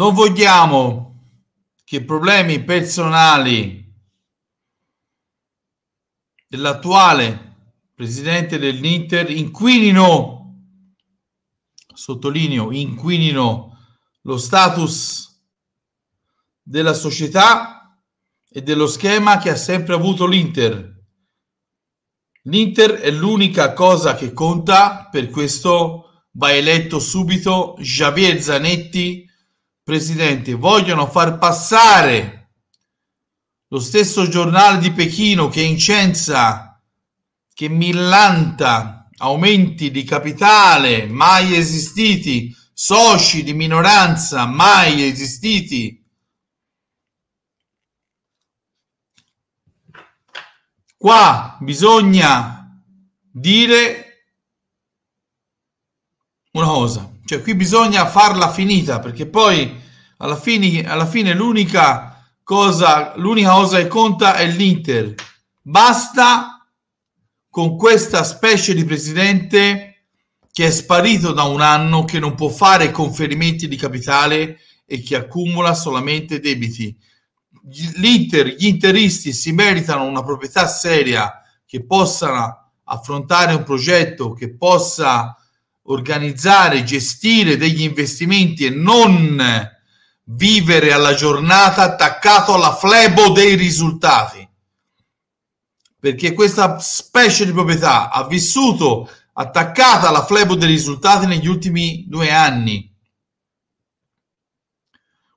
Non vogliamo che problemi personali dell'attuale presidente dell'Inter inquinino, sottolineo, inquinino lo status della società e dello schema che ha sempre avuto l'Inter. L'Inter è l'unica cosa che conta, per questo va eletto subito Javier Zanetti Presidente, vogliono far passare lo stesso giornale di Pechino che incensa, che millanta aumenti di capitale mai esistiti, soci di minoranza mai esistiti. Qua bisogna dire una cosa. Cioè qui bisogna farla finita perché poi alla fine, alla fine l'unica cosa, l'unica cosa che conta è l'Inter. Basta con questa specie di presidente che è sparito da un anno, che non può fare conferimenti di capitale e che accumula solamente debiti. L'Inter, gli interisti si meritano una proprietà seria che possa affrontare un progetto che possa organizzare, gestire degli investimenti e non vivere alla giornata attaccato alla flebo dei risultati. Perché questa specie di proprietà ha vissuto attaccata alla flebo dei risultati negli ultimi due anni.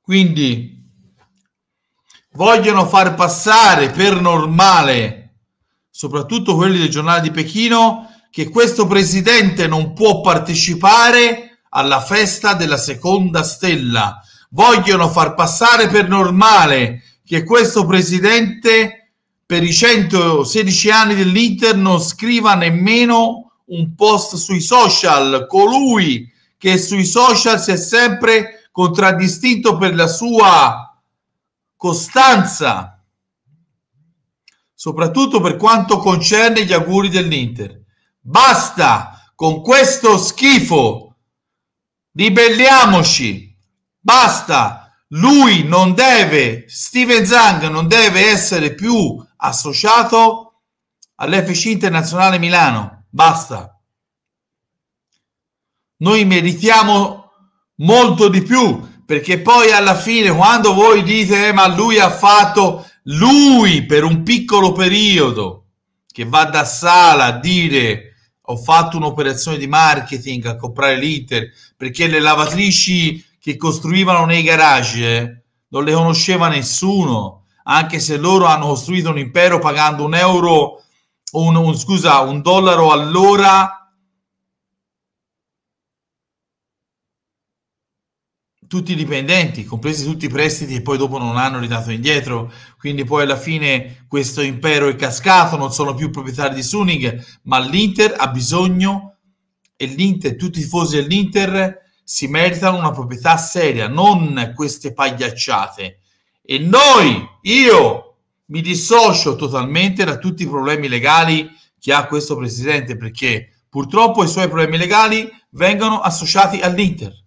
Quindi vogliono far passare per normale, soprattutto quelli del giornale di Pechino, che questo presidente non può partecipare alla festa della seconda stella. Vogliono far passare per normale che questo presidente per i 116 anni dell'Inter non scriva nemmeno un post sui social. Colui che sui social si è sempre contraddistinto per la sua costanza, soprattutto per quanto concerne gli auguri dell'Inter. Basta con questo schifo. Ribelliamoci. Basta. Lui non deve, Steven Zang non deve essere più associato all'FC Internazionale Milano. Basta. Noi meritiamo molto di più perché poi alla fine quando voi dite eh, ma lui ha fatto lui per un piccolo periodo che va da sala a dire ho fatto un'operazione di marketing a comprare l'Inter perché le lavatrici che costruivano nei garage eh, non le conosceva nessuno, anche se loro hanno costruito un impero pagando un euro, un, un scusa, un dollaro all'ora tutti i dipendenti, compresi tutti i prestiti che poi dopo non hanno ridato indietro, quindi poi alla fine questo impero è cascato, non sono più proprietari di Suning, ma l'Inter ha bisogno e l'Inter, tutti i tifosi dell'Inter si meritano una proprietà seria, non queste pagliacciate. E noi, io, mi dissocio totalmente da tutti i problemi legali che ha questo presidente, perché purtroppo i suoi problemi legali vengono associati all'Inter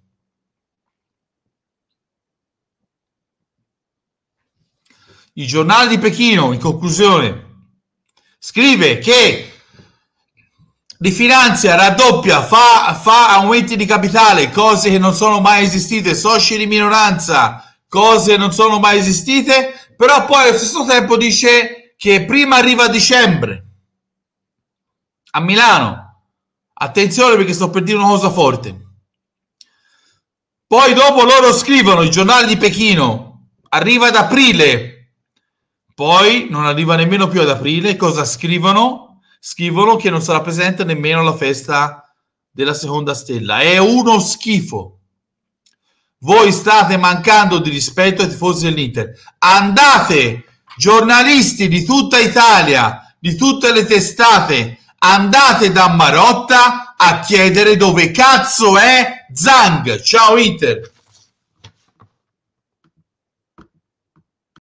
Il giornale di Pechino, in conclusione, scrive che rifinanzia, raddoppia, fa, fa aumenti di capitale, cose che non sono mai esistite, soci di minoranza, cose che non sono mai esistite, però poi allo stesso tempo dice che prima arriva a dicembre a Milano. Attenzione perché sto per dire una cosa forte. Poi dopo loro scrivono, il giornale di Pechino arriva ad aprile poi non arriva nemmeno più ad aprile, cosa scrivono? Scrivono che non sarà presente nemmeno la festa della seconda stella. È uno schifo. Voi state mancando di rispetto ai tifosi dell'Inter. Andate, giornalisti di tutta Italia, di tutte le testate, andate da Marotta a chiedere dove cazzo è Zang. Ciao Inter.